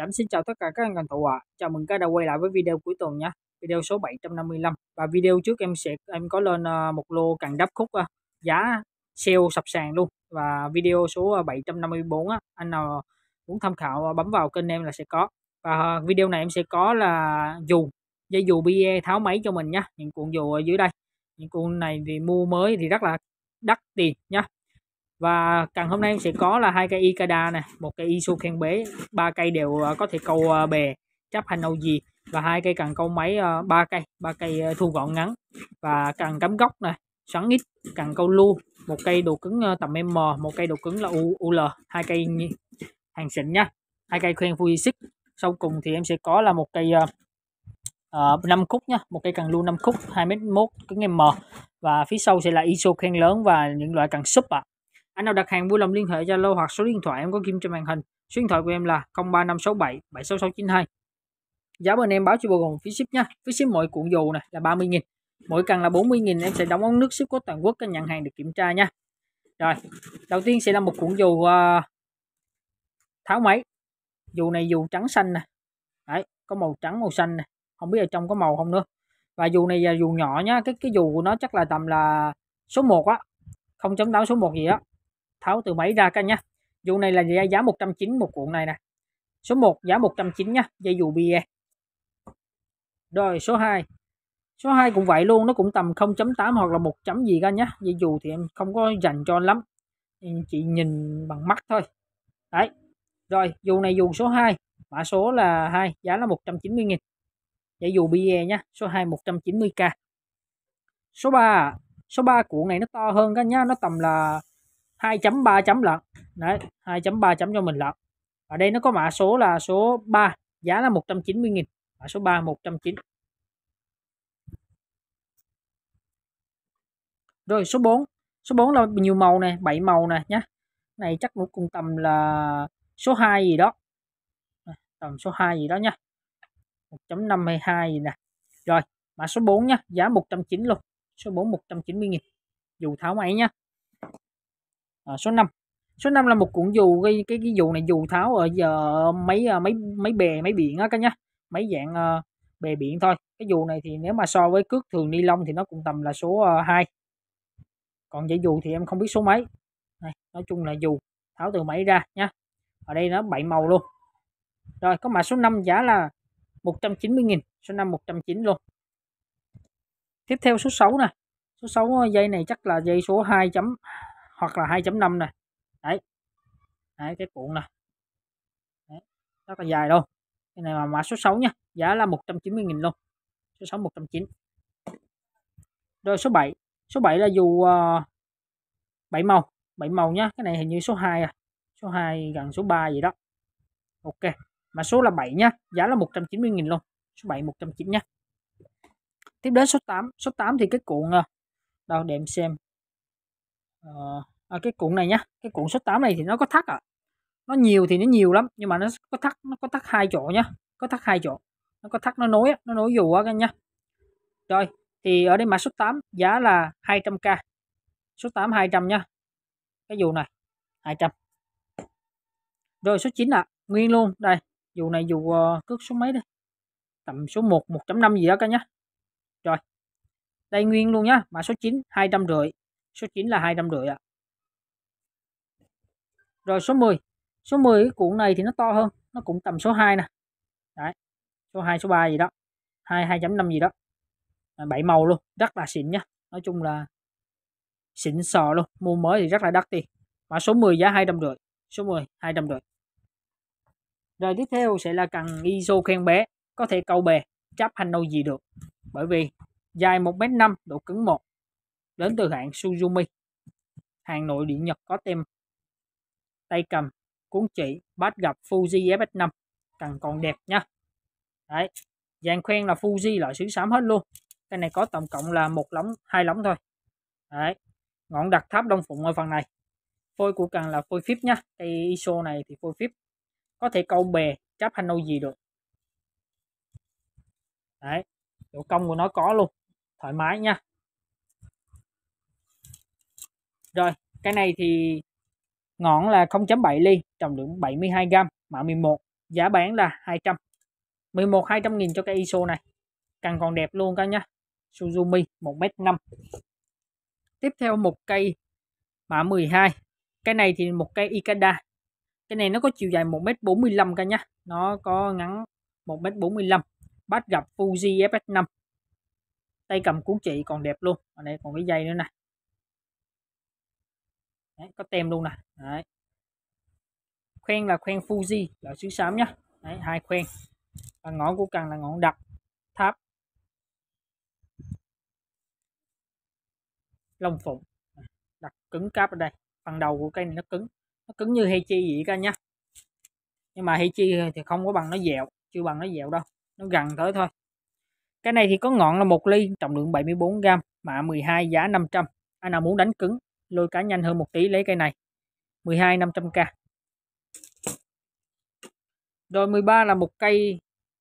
Giảm dạ, xin chào tất cả các anh cần thủ ạ. À. Chào mừng các đã quay lại với video cuối tuần nhé. Video số 755 và video trước em sẽ em có lên ờ, một lô càng đắp khúc ờ, giá sale sập sàn luôn và video số 754 ờ, á anh nào muốn tham khảo bấm vào kênh em là sẽ có. Và video này em sẽ có là dù dây dù BE tháo máy cho mình nhá, những cuộn dù ở dưới đây. Những cuộn này thì mua mới thì rất là đắt tiền nhá và cần hôm nay em sẽ có là hai cây Ikeda này, một cây iso khen bế ba cây đều à, có thể câu à, bè chấp hành âu gì và hai cây cần câu máy à, ba cây ba cây thu gọn ngắn và cần cắm góc này, sẵn ít cần câu lu một cây đồ cứng tầm m một cây đồ cứng là ul hai cây hàng xịn nhá hai cây khen vui fujisik sau cùng thì em sẽ có là một cây uh, 5 khúc nhá một cây cần lu 5 khúc 2m1 cứng m và phía sau sẽ là iso khen lớn và những loại cần súp ạ à. Anh nào đặt hàng vui lòng liên hệ Zalo hoặc số điện thoại em có kim trên màn hình. Số điện thoại của em là 035677 76692. Giá bên em báo cho bao gồm phí ship nha. Phí ship mỗi cuộn dù này là 30.000. Mỗi cần là 40.000 em sẽ đóng ống nước ship của toàn quốc các nhận hàng được kiểm tra nha. Rồi, đầu tiên sẽ là một cuộn dù uh, à, tháo máy. Dù này dù trắng xanh nè. Đấy, có màu trắng màu xanh nè. Không biết ở trong có màu không nữa. Và dù này là dù nhỏ nhá, cái cái dù của nó chắc là tầm là số 1 á. 0.8 số 1 gì á tháo từ máy ra cả nhá dù này là giá 190 một cuộn này nè số 1 giá 190 nhá dây dù bia rồi số 2 số 2 cũng vậy luôn nó cũng tầm 0.8 hoặc là 1 chấm gì ra nhá dây dù thì em không có dành cho lắm chị nhìn bằng mắt thôi đấy rồi dù này dù số 2 mã số là 2 giá là 190 nghìn dây dù bia nhá số 2 190k số 3 số 3 cuộn này nó to hơn các nhá nó tầm là 2.3 chấm lận đấy 2.3 chấm cho mình lận ở đây nó có mã số là số 3 giá là 190.000 mã số 3 190 rồi số 4 số 4 là nhiều màu này 7 màu này nhá này chắc cũng cùng tầm là số 2 gì đó tầm số 2 gì đó nha 1.52 gì nè rồi mã số 4 nha giá 190 luôn số 4 190 nghìn dù tháo máy nha à, số 5 số 5 là một cuộn dù cái cái cái dù này dù tháo ở giờ mấy ờ, mấy mấy bè mấy biển á các nhá mấy dạng uh, ờ, bè biển thôi cái dù này thì nếu mà so với cước thường ni lông thì nó cũng tầm là số uh, 2 còn dãy dù thì em không biết số mấy này, nói chung là dù tháo từ máy ra nhá ở đây nó bảy màu luôn rồi có mã số 5 giá là 190.000 số 5 190 luôn tiếp theo số 6 nè số 6 dây này chắc là dây số 2.2 hoặc là 2.5 này đấy đấy cái cuộn này đấy. rất là dài luôn cái này là mã số 6 nha giá là 190.000 luôn số 6 190 rồi số 7 số 7 là dù uh, ờ, 7 màu 7 màu nhá cái này hình như số 2 à số 2 gần số 3 gì đó ok mà số là 7 nhá giá là 190.000 luôn số 7 190 nhá tiếp đến số 8 số 8 thì cái cuộn đâu để em xem uh, à, cái cuộn này nhá cái cuộn số 8 này thì nó có thắt ạ à. nó nhiều thì nó nhiều lắm nhưng mà nó có thắt nó có thắt hai chỗ nhá có thắt hai chỗ nó có thắt nó nối nó nối dù quá các nhá rồi thì ở đây mã số 8 giá là 200k số 8 200 nhá cái dù này 200 rồi số 9 ạ à, nguyên luôn đây dù này dù uh, cước số mấy đây tầm số 1 1.5 gì đó các nhá rồi đây nguyên luôn nhá mã số 9 250 số 9 là 250 ạ à. Rồi số 10. Số 10 cái cuộn này thì nó to hơn, nó cũng tầm số 2 nè. Đấy. Số 2, số 3 gì đó. 2 2.5 gì đó. À, bảy màu luôn, rất là xịn nhá. Nói chung là xịn sò luôn, mua mới thì rất là đắt đi Mã số 10 giá 250, số 10 250. Rồi tiếp theo sẽ là cần ISO khen bé, có thể câu bè, chấp hành đâu gì được. Bởi vì dài 1m5, độ cứng 1, đến từ hãng Suzumi. Hàng nội địa Nhật có tem tay cầm cuốn chỉ bắt gặp Fuji FX5 cần còn đẹp nha đấy dàn khoen là Fuji loại xứ xám hết luôn cái này có tổng cộng là một lóng hai lóng thôi đấy ngọn đặt tháp đông phụng ở phần này phôi của cần là phôi phíp nhá cây ISO này thì phôi phíp có thể câu bè chắp hành nâu gì được đấy độ cong của nó có luôn thoải mái nha rồi cái này thì Ngọn là 0.7 ly, trọng lượng 72 g, mã 11, giá bán là 200. 11 200 000 cho cái ISO này. Càng còn đẹp luôn các nhá. Suzumi 1m5. Tiếp theo một cây mã 12. Cái này thì một cây Ikeda. Cái này nó có chiều dài 1m45 cả nhá. Nó có ngắn 1m45. Bắt gặp Fuji FS5. Tay cầm cuốn chị còn đẹp luôn. Ở đây còn cái dây nữa này. Đấy, có tem luôn nè Đấy. khoen là khoen Fuji là xứ xám nhá Đấy, hai khoen và ngọn của cần là ngọn đập tháp lông phụng à, đặt cứng cáp ở đây phần đầu của cây này nó cứng nó cứng như hay chi vậy cả nhá nhưng mà hay chi thì không có bằng nó dẻo, chưa bằng nó dẻo đâu nó gần tới thôi cái này thì có ngọn là một ly trọng lượng 74 gram mạ 12 giá 500 anh nào muốn đánh cứng lôi cá nhanh hơn một tí lấy cây này 12 500k rồi 13 là một cây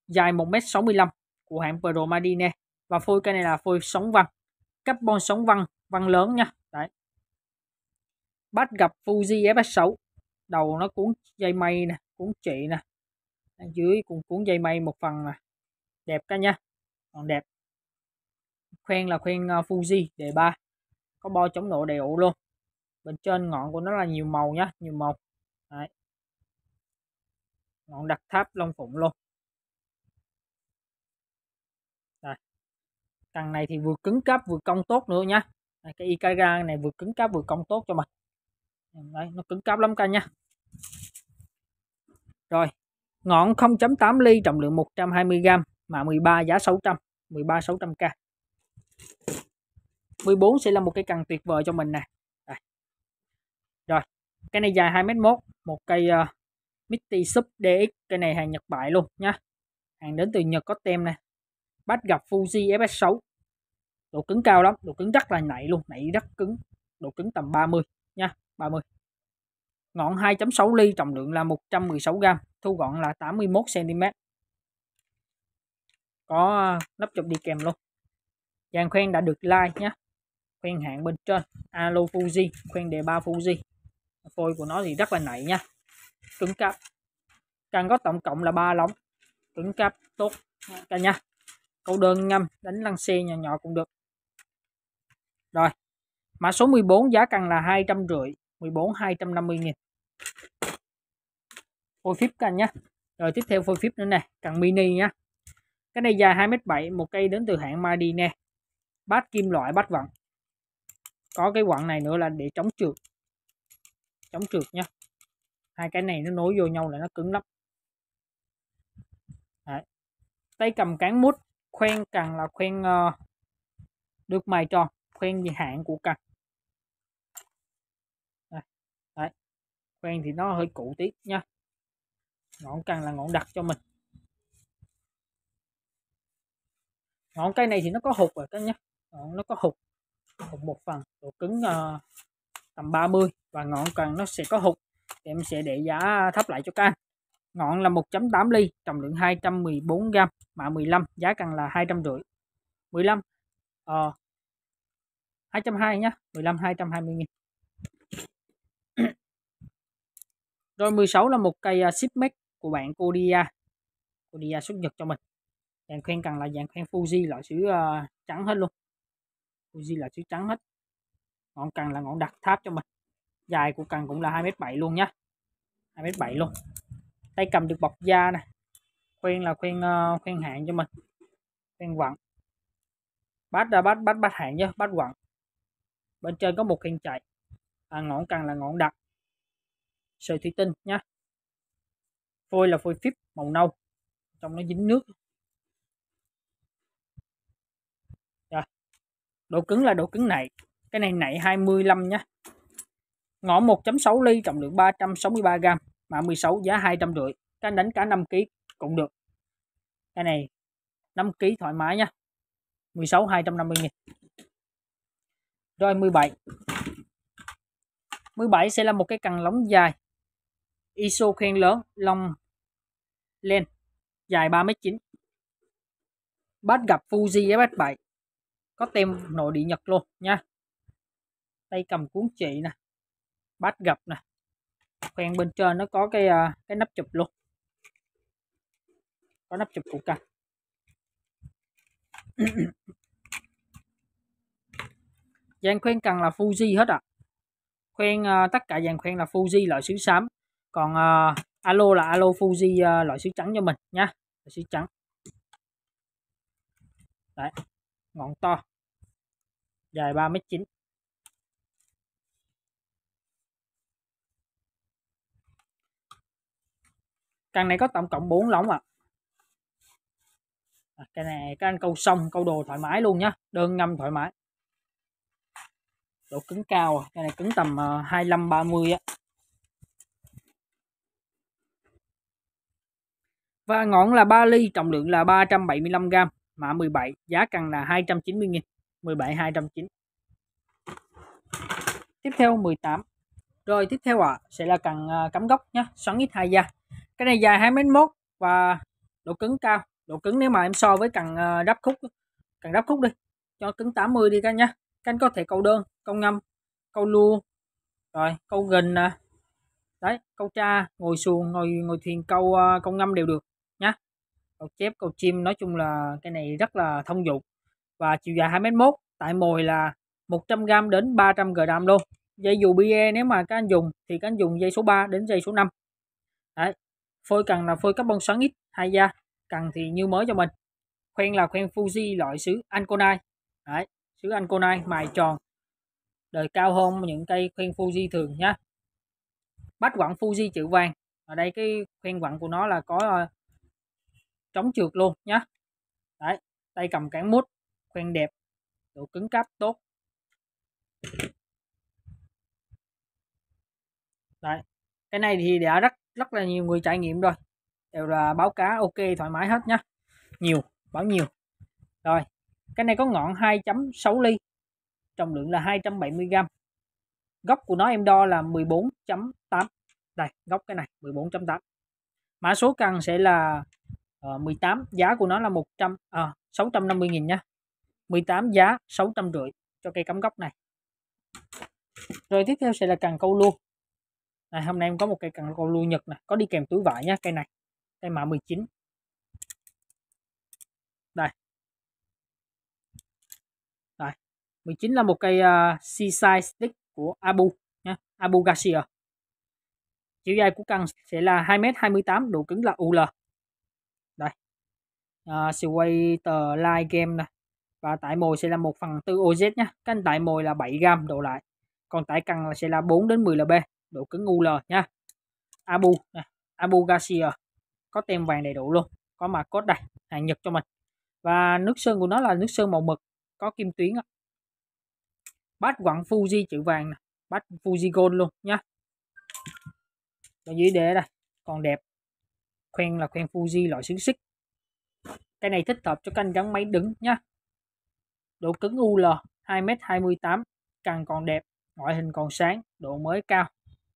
dài 1m65 của hãng Pro Madine và phôi cây này là phôi sóng văn carbon sóng văn văn lớn nha đấy bắt gặp Fuji FS6 đầu nó cuốn dây mây nè cuốn trị nè dưới cũng cuốn dây mây một phần nè đẹp cả nha còn đẹp khoen là khoen ờ, Fuji đề 3 có bo chống nổ đầy đủ luôn bên trên ngọn của nó là nhiều màu nhá nhiều màu Đấy. ngọn đặt tháp long phụng luôn Đây. này thì vừa cứng cáp vừa công tốt nữa nhá Đây, cái Ikaga này vừa cứng cáp vừa công tốt cho mình Đấy, nó cứng cáp lắm cả nha rồi ngọn 0.8 ly trọng lượng 120g mà 13 giá 600 13 600k 14 sẽ là một cây cần tuyệt vời cho mình nè Đây. rồi cái này dài 2m1 một cây uh, ờ, Mitty Sub DX cây này hàng Nhật bại luôn nha. hàng đến từ Nhật có tem nè bắt gặp Fuji FS6 độ cứng cao lắm độ cứng rất là nảy luôn nảy rất cứng độ cứng tầm 30 nha 30 ngọn 2.6 ly trọng lượng là 116 g thu gọn là 81 cm có ờ, nắp chụp đi kèm luôn dàn khoen đã được like nhé khoen hạng bên trên alo fuji khoen đề ba fuji phôi của nó thì rất là nảy nha cứng cáp càng có tổng cộng là ba lóng cứng cáp tốt cả nha câu đơn ngâm đánh lăn xe nhỏ nhỏ cũng được rồi mã số 14 giá cần là hai trăm rưỡi mười bốn hai trăm năm mươi nghìn phôi phíp càng nhá rồi tiếp theo phôi phíp nữa nè cần mini nhá cái này dài hai m bảy một cây đến từ hãng Madine bát kim loại bát vặn có cái quặng này nữa là để chống trượt chống trượt nha hai cái này nó nối vô nhau là nó cứng lắm Đấy. tay cầm cán mút khoen cần là khoen uh, được mài tròn khoen gì hạn của cần Đấy. Đấy. khoen thì nó hơi cũ tí nha ngọn cần là ngọn đặt cho mình ngọn cây này thì nó có hụt rồi các nhá ngọn nó có hụt hụt một phần độ cứng uh, tầm 30 và ngọn cần nó sẽ có hụt thì em sẽ để giá thấp lại cho các anh ngọn là 1.8 ly trọng lượng 214 gram mã 15 giá cần là 250 15 ờ uh, 220 nhá 15 220 nghìn rồi 16 là một cây uh, shipmate của bạn Kodia Kodia xuất nhật cho mình dàn khoen cần là dàn khoen Fuji loại sứ uh, ờ, trắng hết luôn Fuji là chữ trắng hết ngọn cần là ngọn đặt tháp cho mình dài của cần cũng là 2m7 luôn nhá 2m7 luôn tay cầm được bọc da nè khuyên là khuyên ờ, khuyên hạn cho mình khuyên quặng bát ra bát bát bát hạn chứ bát quặng bên trên có một khuyên chạy à, ngọn cần là ngọn đặt sợi thủy tinh nhá phôi là phôi phíp màu nâu trong nó dính nước độ cứng là độ cứng nảy cái này nảy 25 nhé ngõ 1.6 ly trọng lượng 363 g mã 16 giá 250 các anh đánh cả 5 kg cũng được cái này 5 kg thoải mái nha 16 250 nghìn rồi 17 17 sẽ là một cái cần lóng dài ISO khen lớn long len dài 3m9 bát gặp Fuji FS7 có tem nội địa Nhật luôn nha tay cầm cuốn chị nè bát gập nè khoen bên trên nó có cái à, cái nắp chụp luôn có nắp chụp của cành dàn khoen cần là Fuji hết ạ à. khoen tất cả dàn khoen là Fuji loại xứ xám còn uh, alo là alo Fuji uh, loại xứ trắng cho mình nha xứ trắng đấy ngọn to dài 3m9 căn này có tổng cộng 4 lóng ạ à. cái này các anh câu xong câu đồ thoải mái luôn nhá đơn ngâm thoải mái độ cứng cao à. cái này cứng tầm 25 à, 30 á và ngọn là 3 ly trọng lượng là 375 g mã 17 giá cần là 290 000 17 209 tiếp theo 18 rồi tiếp theo ạ à, sẽ là cần à, cắm gốc nhé xoắn ít hai da cái này dài 2m1 và độ cứng cao độ cứng nếu mà em so với cần à, đắp khúc cần đắp khúc đi cho cứng 80 đi các nhá canh có thể câu đơn câu ngâm câu lua rồi câu gần nè à, đấy câu tra ngồi xuồng ngồi ngồi thuyền câu câu ngâm đều được nhá câu chép câu chim nói chung là cái này rất là thông dụng và chiều dài 2m1 tại mồi là 100g đến 300g luôn dây dù BE nếu mà các anh dùng thì các anh dùng dây số 3 đến dây số 5 Đấy. phôi cần là phôi carbon xoắn ít hay da cần thì như mới cho mình khoen là khoen Fuji loại sứ Anconai Đấy. sứ Anconai mài tròn đời cao hơn những cây khoen Fuji thường nhé bách quặng Fuji chữ vàng ở đây cái khoen quặng của nó là có uh, ờ, chống trượt luôn nhé đấy tay cầm cán mút khoang đẹp độ cứng cáp tốt Đấy. cái này thì đã rất rất là nhiều người trải nghiệm rồi đều là báo cá ok thoải mái hết nhá nhiều báo nhiều rồi cái này có ngọn 2.6 ly trọng lượng là 270 gram góc của nó em đo là 14.8 đây góc cái này 14.8 mã số cần sẽ là 18 ờ, giá của nó là 100 à, 650.000 nhá 18 giá 600 rưỡi cho cây cắm gốc này rồi tiếp theo sẽ là cần câu lu này, hôm nay em có một cây cần câu lu nhật này có đi kèm túi vải nhá cây này cây mã 19 đây đây 19 là một cây uh, seaside stick của Abu nhá Abu Garcia chiều dài của cần sẽ là 2m28 độ cứng là UL đây à, siêu quay game này và tải mồi sẽ là 1 phần tư OZ nhé canh tải mồi là 7 gram độ lại còn tải cần là sẽ là 4 đến 10 lb độ cứng UL nha Abu nè, Abu Garcia có tem vàng đầy đủ luôn có mặt cốt đây hàng Nhật cho mình và nước sơn của nó là nước sơn màu mực có kim tuyến đó. bát quặng Fuji chữ vàng nè bát Fuji Gold luôn nha ở dưới đế đây còn đẹp khoen là khoen Fuji loại xứng xích cái này thích hợp cho canh gắn máy đứng nhá Độ cứng UL 2m28, càng còn đẹp, ngoại hình còn sáng, độ mới cao.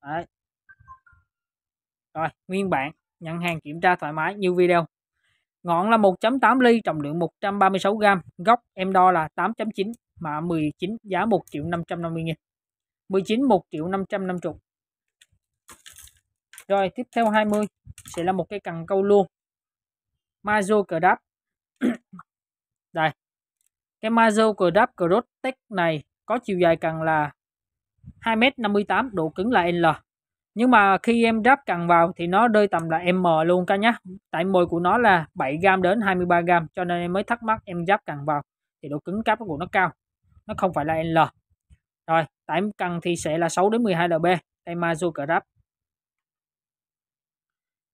Đấy. Rồi, nguyên bản, nhận hàng kiểm tra thoải mái như video. Ngọn là 1.8 ly, trọng lượng 136 g, góc em đo là 8.9, mạ 19, giá 1 triệu 550 nghìn. 19 1 triệu 550. Rồi, tiếp theo 20 sẽ là một cái cần câu luôn. Mazo cờ đáp. Đây, cái Mazo Grab tech này có chiều dài cần là 2m58, độ cứng là L. Nhưng mà khi em ráp cần vào thì nó rơi tầm là M luôn cả nhá. Tại mồi của nó là 7g đến 23g cho nên em mới thắc mắc em ráp cần vào thì độ cứng cáp của nó cao. Nó không phải là L. Rồi, tại cần thì sẽ là 6 đến 12 lb. Tay Mazu Grab.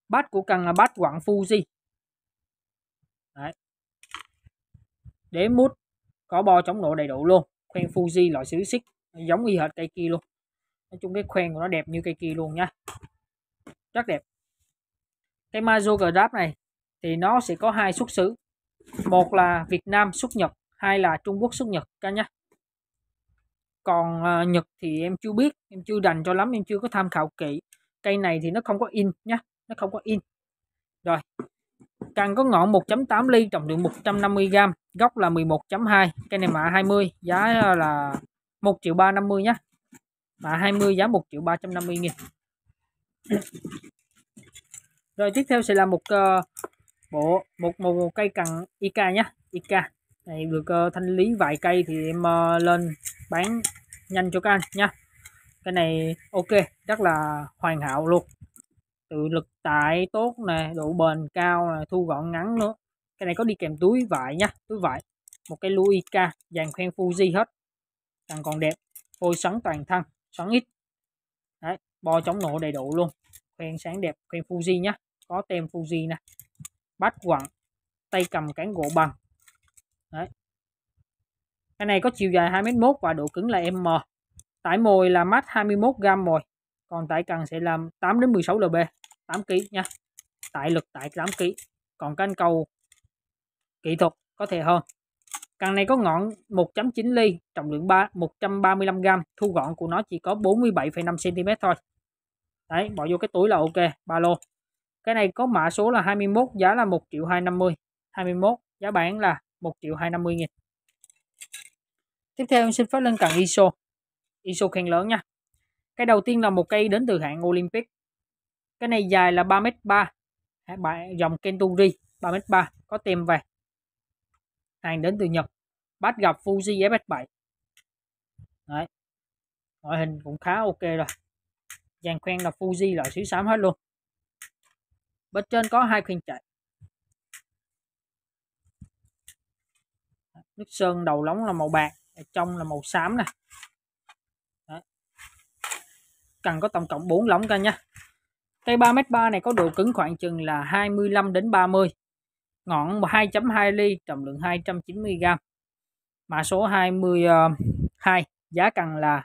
Bát của cần là bát quặng Fuji. Đấy. Để mút có bo chống nổ đầy đủ luôn khoen Fuji loại xứ xích giống y hệt cây kia luôn nói chung cái khoen của nó đẹp như cây kia luôn nha rất đẹp cái Mazu Grab này thì nó sẽ có hai xuất xứ một là Việt Nam xuất Nhật hai là Trung Quốc xuất Nhật các nhá. còn uh, Nhật thì em chưa biết em chưa đành cho lắm em chưa có tham khảo kỹ cây này thì nó không có in nhá nó không có in rồi Cần có ngọn 1.8 ly, trọng lượng 150g, góc là 11.2, cây này mạ 20, giá là 1 triệu 350 nhé. Mạ 20 giá 1 triệu 350 nghìn. Rồi tiếp theo sẽ là một uh, bộ một, một một cây cần IK nhé, IK. Này được uh, thanh lý vài cây thì em uh, lên bán nhanh cho các anh nha. Cái này ok, rất là hoàn hảo luôn tự lực tải tốt nè độ bền cao nè thu gọn ngắn nữa cái này có đi kèm túi vải nha túi vải một cái Luica dàn khoen Fuji hết càng còn đẹp phôi sắn toàn thân sắn ít Đấy, bo chống nổ đầy đủ luôn khoen sáng đẹp khoen Fuji nhá có tem Fuji nè bát quặng tay cầm cán gỗ bằng Đấy. cái này có chiều dài 2m1 và độ cứng là M tải mồi là mát 21 gram mồi còn tải cần sẽ làm 8 đến 16 lb 8 kg nha tại lực tại 8 kg còn canh cầu kỹ thuật có thể hơn Càng này có ngọn 1.9 ly, trọng lượng 3, 135 g, thu gọn của nó chỉ có 47,5 cm thôi. Đấy, bỏ vô cái túi là ok, ba lô. Cái này có mã số là 21, giá là 1 triệu 250, 21, giá bán là 1 triệu 250 nghìn. Tiếp theo em xin phát lên càng ISO, ISO khen lớn nha. Cái đầu tiên là một cây đến từ hãng Olympic, cái này dài là 3m3 dòng kenturi 3m3 có tem vàng hàng đến từ Nhật bắt gặp Fuji FS7 Đấy. ngoại hình cũng khá ok rồi dàn khoen là Fuji loại xíu xám hết luôn bên trên có hai khuyên chạy nước sơn đầu lóng là màu bạc à, trong là màu xám nè cần có tổng cộng 4 lóng ca nha Cây 3m3 này có độ cứng khoảng chừng là 25 đến 30. Ngọn 2.2 ly, trọng lượng 290 g. Mã số 22, ờ, giá cần là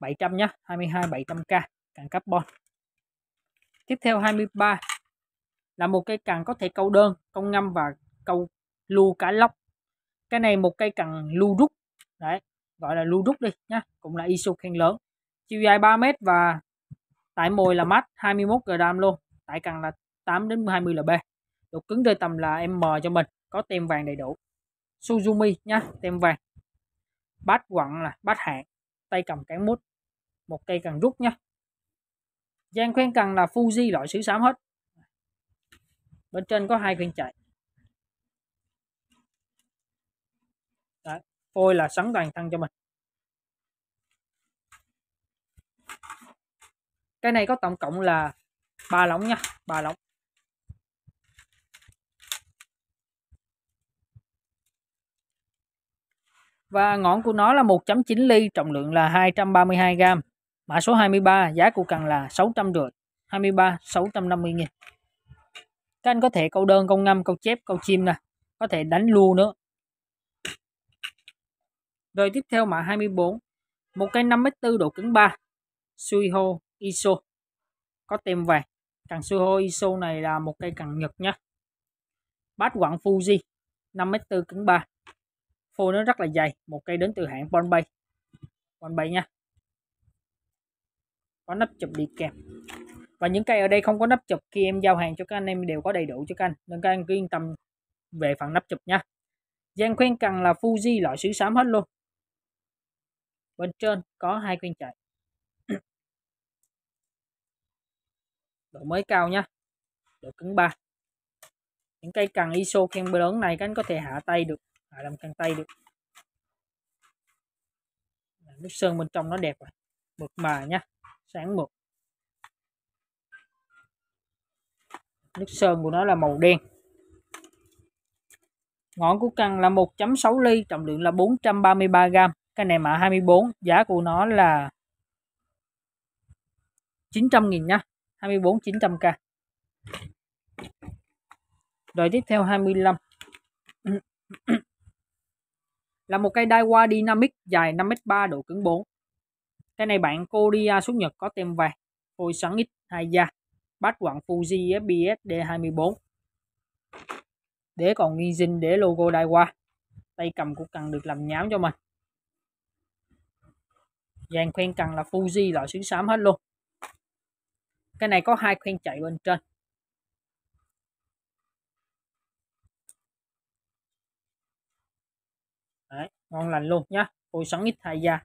700 nhé, 22 700k, càng carbon. Tiếp theo 23 là một cây càng có thể câu đơn, câu ngâm và câu lưu cá lóc. Cái này một cây càng lưu rút, đấy, gọi là lưu rút đi nhá, cũng là iso khen lớn. Chiều dài 3 m và tải mồi là max 21 g luôn tải cần là 8 đến 20 lb độ cứng rơi tầm là m cho mình có tem vàng đầy đủ Suzumi nhá tem vàng bát quặng là bát hạng tay cầm cán mút một cây cần rút nhá gian khoen cần là Fuji loại xứ xám hết bên trên có hai khuyên chạy Đấy, phôi là sắn toàn thân cho mình cái này có tổng cộng là ba lóng nha ba lóng và ngọn của nó là 1.9 ly trọng lượng là 232 g mã số 23 giá của cần là 600 rưỡi 23 650 nghìn các anh có thể câu đơn câu ngâm câu chép câu chim nè có thể đánh lu nữa rồi tiếp theo mã 24 một cây 5m4 độ cứng 3 suy hô ISO có tem vàng càng Suho ISO này là một cây càng Nhật nhé bát quặng Fuji 5m4 cứng 3 phô nó rất là dày một cây đến từ hãng Bombay Bombay nha có nắp chụp đi kèm và những cây ở đây không có nắp chụp khi em giao hàng cho các anh em đều có đầy đủ cho các anh nên các anh cứ yên tâm về phần nắp chụp nha Giang khuyên cần là Fuji loại xứ xám hết luôn bên trên có hai khuyên chạy độ mới cao nhé độ cứng 3 những cây cần ISO khen lớn này các anh có thể hạ tay được hạ làm căng tay được nước sơn bên trong nó đẹp rồi mượt mà nhá sáng mượt nước sơn của nó là màu đen ngọn của cần là 1.6 ly trọng lượng là 433 gram cái này mã 24 giá của nó là 900 nghìn nhá. 24 900k rồi tiếp theo 25 là một cây Daiwa Dynamic dài 5m3 độ cứng 4 cái này bạn Korea xuất Nhật có tem vàng hồi sắn ít hai da bát quặng Fuji FBS D24 để còn nghi dinh để logo Daiwa tay cầm của cần được làm nhám cho mình dàn khoen cần là Fuji loại xứ xám hết luôn cái này có hai khoen chạy bên trên Đấy, ngon lành luôn nhá ôi sẵn ít thay da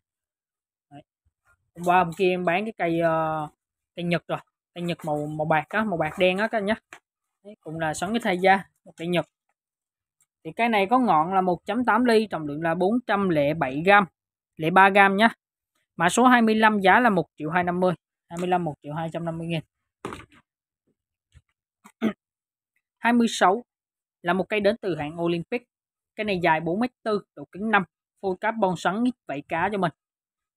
Đấy. hôm qua hôm kia em bán cái cây uh, cây nhật rồi cây nhật màu màu bạc á màu bạc đen á các nhá Đấy, cũng là sẵn ít thay da một cây nhật thì cái này có ngọn là 1.8 ly trọng lượng là 407 gram lẻ 3 gram nhá mã số 25 giá là 1 triệu 250 25 1 triệu 250 nghìn 26 là một cây đến từ hãng Olympic cái này dài 4m4 độ kính 5 full carbon xoắn ít vảy cá cho mình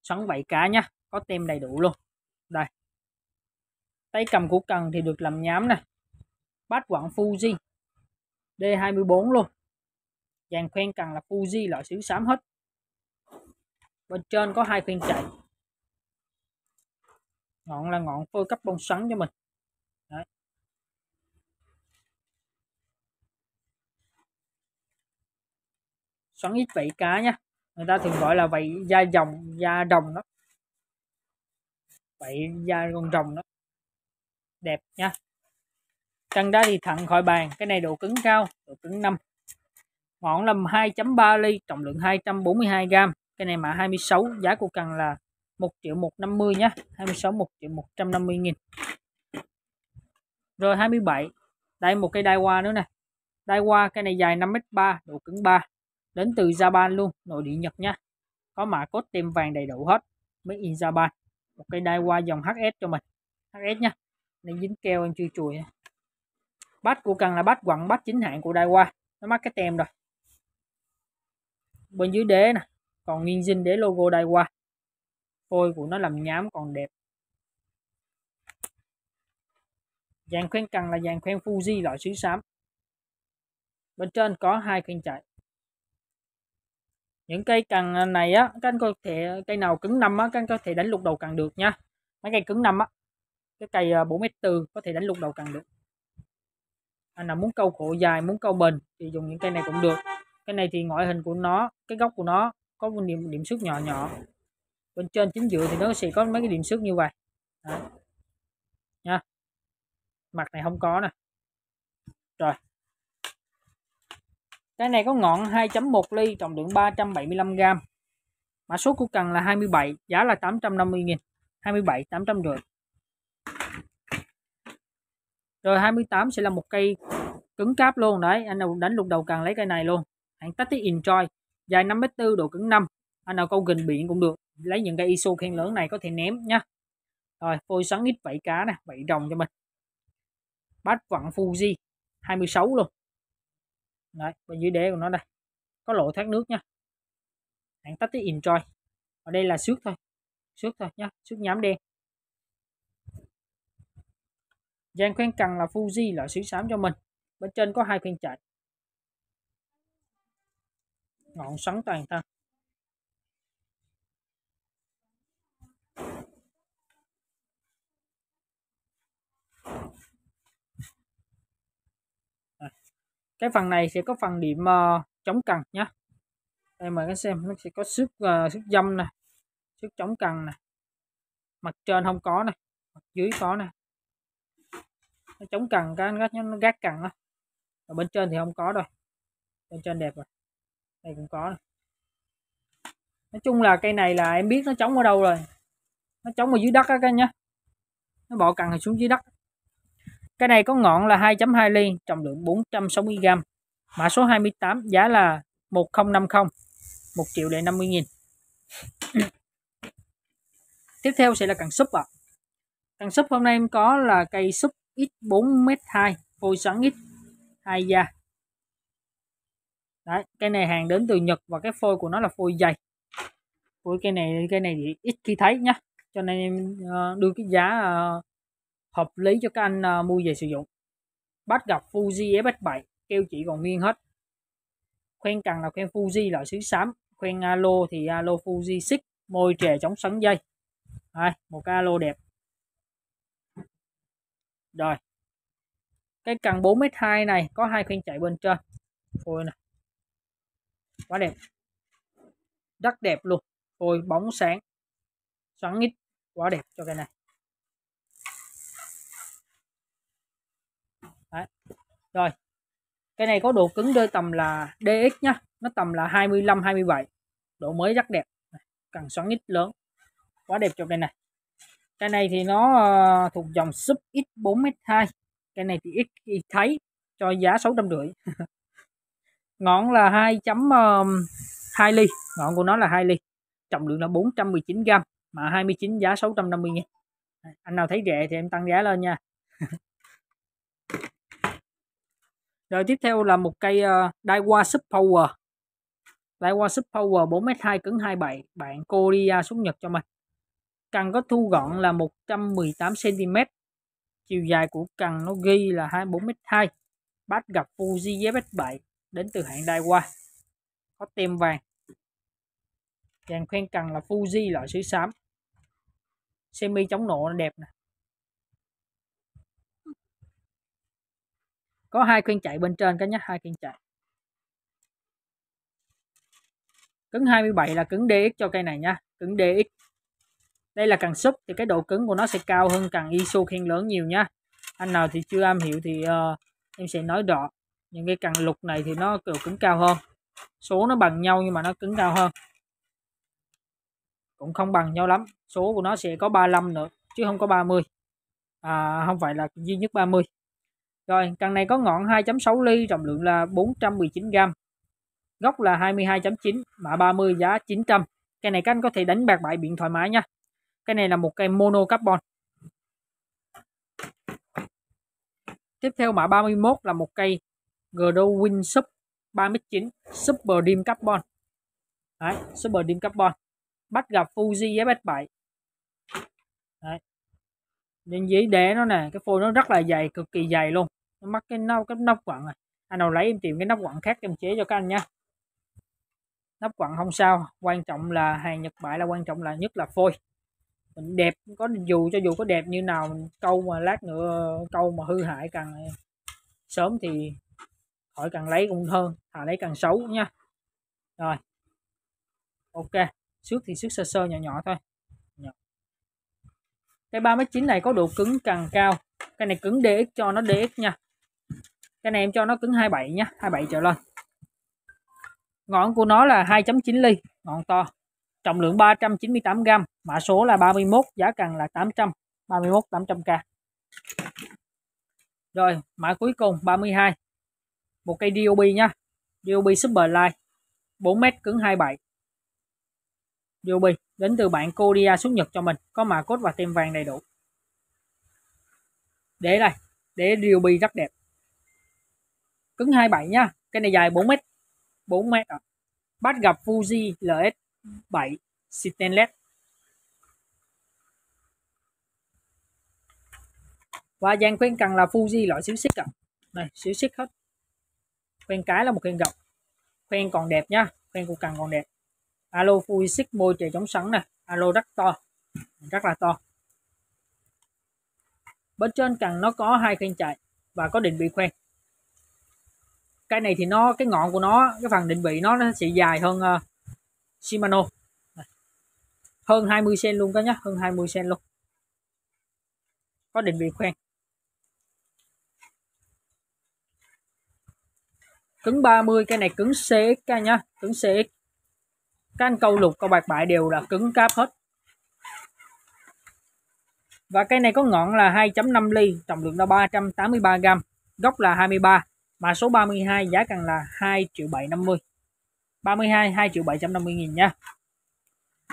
xoắn vảy cá nhá có tem đầy đủ luôn đây tay cầm của cần thì được làm nhám này bát quặng Fuji D24 luôn dàn khoen cần là Fuji loại xíu xám hết bên trên có hai khoen chạy ngọn là ngọn phôi cấp bông sắn cho mình Đấy. xoắn ít vảy cá nhá, người ta thường gọi là vảy da dòng da đồng đó vảy da con rồng đó đẹp nha chân đá thì thẳng khỏi bàn cái này độ cứng cao độ cứng 5 ngọn lầm 2.3 ly trọng lượng 242 gram cái này mã 26 giá của cần là 1 triệu 150 nhé 26 1 triệu 150 nghìn rồi 27 đây một cây Daiwa nữa nè Daiwa cái này dài 5m3 độ cứng 3 đến từ Japan luôn nội địa Nhật nha có mã cốt tem vàng đầy đủ hết mới in Japan một cây Daiwa dòng HS cho mình HS nha này dính keo em chưa chùi nha. bát của cần là bát quặng bát chính hãng của Daiwa nó mắc cái tem rồi bên dưới đế nè còn nguyên dinh đế logo Daiwa phôi của nó làm nhám còn đẹp dàn khoen cằn là dàn khoen Fuji loại sứ xám bên trên có hai khoen chạy những cây cằn này á các anh có thể cây nào cứng năm á các anh có thể đánh lục đầu cằn được nha mấy cây cứng năm á cái cây 4 à, mét tư có thể đánh lục đầu cằn được anh nào muốn câu khổ dài muốn câu bền thì dùng những cây này cũng được cái này thì ngoại hình của nó cái góc của nó có một điểm điểm sức nhỏ nhỏ bên trên chính giữa thì nó sẽ có mấy cái điểm xước như vậy đó. nha mặt này không có nè rồi cái này có ngọn 2.1 ly trọng lượng 375 gram mã số của cần là 27 giá là 850.000 27 850 rồi rồi 28 sẽ là một cây cứng cáp luôn đấy anh nào đánh lục đầu cần lấy cây này luôn hãng Tactic Enjoy dài 5m4 độ cứng 5 anh nào câu gình biển cũng được lấy những cái ISO khen lớn này có thể ném nhá rồi phôi xoắn ít vảy cá này vảy rồng cho mình bát vặn Fuji 26 luôn đấy bên dưới đế của nó đây có lỗ thoát nước nhá hãng tách tới enjoy ở đây là xước thôi xước thôi nhá xước nhám đen dàn khoen cần là Fuji loại xứ xám cho mình bên trên có hai khoen chạy ngọn sắn toàn thân cái phần này sẽ có phần điểm uh, chống cần nhé đây mời các xem nó sẽ có sức uh, sức dâm nè sức chống cần nè mặt trên không có nè mặt dưới có nè nó chống cần cái nó, nó gác cần á ở bên trên thì không có rồi bên trên đẹp rồi đây cũng có này. nói chung là cây này là em biết nó chống ở đâu rồi nó chống ở dưới đất á các nhá nó bỏ cần thì xuống dưới đất cái này có ngọn là 2.2 ly, trọng lượng 460g. Mã số 28, giá là 1050, 1 triệu để 50 nghìn. Tiếp theo sẽ là cần súp ạ. À. Cần súp hôm nay em có là cây súp X4m2, phôi sẵn X, 2 da. Đấy, cây này hàng đến từ Nhật và cái phôi của nó là phôi dày. Phôi cây này cây này thì ít khi thấy nhá. Cho nên em ờ, đưa cái giá ờ, hợp lý cho các anh à, mua về sử dụng bắt gặp Fuji F7 keo chỉ còn nguyên hết khoen cần là khoen Fuji loại xứ xám khoen alo thì alo Fuji 6 môi trề chống sắn dây Đây, một cái alo đẹp rồi cái cần 4m2 này có hai khoen chạy bên trên phôi nè quá đẹp rất đẹp luôn phôi bóng sáng sáng ít quá đẹp cho cái này Đấy. rồi cái này có độ cứng rơi tầm là DX nhá nó tầm là 25 27 độ mới rất đẹp cần xoắn ít lớn quá đẹp trong đây này cái này thì nó ờ, thuộc dòng sub x 4m2 cái này thì ít khi thấy cho giá rưỡi. ngọn là 2 chấm 2 ly ngọn của nó là 2 ly trọng lượng là 419 gram mà 29 giá 650 nha anh nào thấy rẻ thì em tăng giá lên nha rồi tiếp theo là một cây uh, Daiwa Sub Power Daiwa Sub Power 4m2 cứng 27 bạn Korea xuất Nhật cho mình cần có thu gọn là 118cm chiều dài của cần nó ghi là 24m2 bát gặp Fuji ZF7 đến từ hãng Daiwa có tem vàng dàn khoen cần là Fuji loại xứ xám semi chống nổ đẹp nè có hai khuyên chạy bên trên cái nhé hai khuyên chạy cứng 27 là cứng DX cho cây này nha cứng DX đây là càng sub thì cái độ cứng của nó sẽ cao hơn càng ISO khiên lớn nhiều nha anh nào thì chưa am hiểu thì uh, em sẽ nói rõ những cái càng lục này thì nó kiểu cứng cao hơn số nó bằng nhau nhưng mà nó cứng cao hơn cũng không bằng nhau lắm số của nó sẽ có 35 nữa chứ không có 30 à, không phải là duy nhất 30 rồi, cần này có ngọn 2.6 ly, trọng lượng là 419 g. Gốc là 22.9, mã 30 giá 900. Cây này các anh có thể đánh bạc bãi biển thoải mái nha. Cây này là một cây mono carbon. Tiếp theo mã 31 là một cây Godowin Sub 3m9 Super Dim Carbon. Đấy, Super Dim Carbon. Bắt gặp Fuji FS7. Đấy. Nên giấy đế nó nè, cái phôi nó rất là dày, cực kỳ dày luôn mắc cái nóc cái nóc quặng này anh à, nào lấy em tìm cái nắp quặng khác em chế cho các anh nha nắp quặng không sao quan trọng là hàng nhật bại là quan trọng là nhất là phôi mình đẹp có dù cho dù có đẹp như nào mình câu mà lát nữa câu mà hư hại càng sớm thì khỏi càng lấy cũng hơn thà lấy càng xấu nha rồi ok xước thì xước sơ sơ nhỏ nhỏ thôi nhỏ. cái 39 này có độ cứng càng cao cái này cứng DX cho nó DX nha cái này em cho nó cứng 27 nhá 27 trở lên ngọn của nó là 2.9 ly ngọn to trọng lượng 398 g mã số là 31 giá cần là 800 31 800k rồi mã cuối cùng 32 một cây DOB nhá DOB Superlight 4m cứng 27 DOB đến từ bạn Korea xuất Nhật cho mình có mã cốt và tem vàng đầy đủ để đây để DOB rất đẹp cứng 27 nhá cái này dài 4 mét 4 mét à. bắt gặp Fuji LS7 stainless và dàn khuyên cần là Fuji loại xíu xích à. này xíu xích hết khuyên cái là một khuyên gọc khuyên còn đẹp nhá khuyên của cần còn đẹp alo Fuji xích môi trời chống sẵn nè alo rất to rất là to bên trên cần nó có hai khuyên chạy và có định vị khuyên cái này thì nó cái ngọn của nó cái phần định vị nó nó sẽ dài hơn uh, Shimano hơn 20 cm luôn các nhé hơn 20 cm luôn có định vị khoen cứng 30 cái này cứng CX nhá cứng CX các anh câu lục câu bạc bại đều là cứng cáp hết và cái này có ngọn là 2.5 ly trọng lượng là 383 gram góc là 23 mã số 32 giá cần là 2 triệu 750 32 2 triệu 750 nghìn nha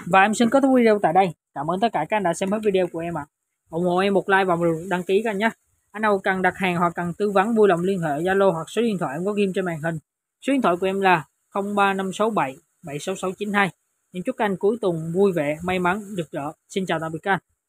và em xin kết thúc video tại đây cảm ơn tất cả các anh đã xem hết video của em ạ à. ủng hộ em một like và một đăng ký kênh nhé anh nào cần đặt hàng hoặc cần tư vấn vui lòng liên hệ Zalo hoặc số điện thoại em có ghim trên màn hình số điện thoại của em là 03567 76692 em chúc anh cuối tuần vui vẻ may mắn rực rỡ xin chào tạm biệt các anh